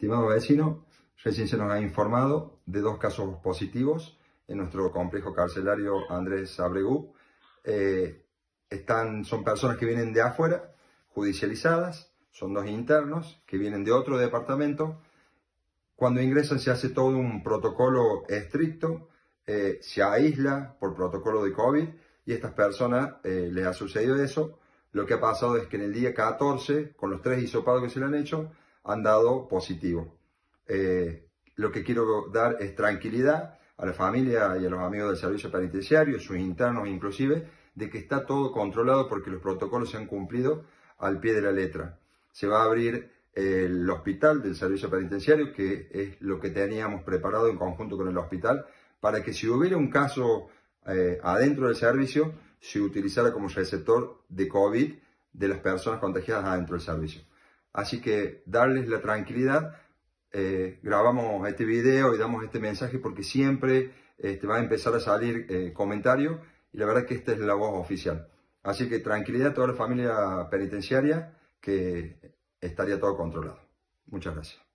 Estimado vecino, recién se nos ha informado de dos casos positivos en nuestro complejo carcelario Andrés Abregú. Eh, están, son personas que vienen de afuera, judicializadas, son dos internos que vienen de otro departamento. Cuando ingresan se hace todo un protocolo estricto, eh, se aísla por protocolo de COVID y a estas personas eh, les ha sucedido eso. Lo que ha pasado es que en el día 14, con los tres hisopados que se le han hecho, han dado positivo. Eh, lo que quiero dar es tranquilidad a la familia y a los amigos del servicio penitenciario, sus internos inclusive, de que está todo controlado porque los protocolos se han cumplido al pie de la letra. Se va a abrir el hospital del servicio penitenciario, que es lo que teníamos preparado en conjunto con el hospital, para que si hubiera un caso eh, adentro del servicio, se utilizara como receptor de COVID de las personas contagiadas adentro del servicio. Así que darles la tranquilidad. Eh, grabamos este video y damos este mensaje porque siempre este, va a empezar a salir eh, comentarios comentario y la verdad que esta es la voz oficial. Así que tranquilidad a toda la familia penitenciaria que estaría todo controlado. Muchas gracias.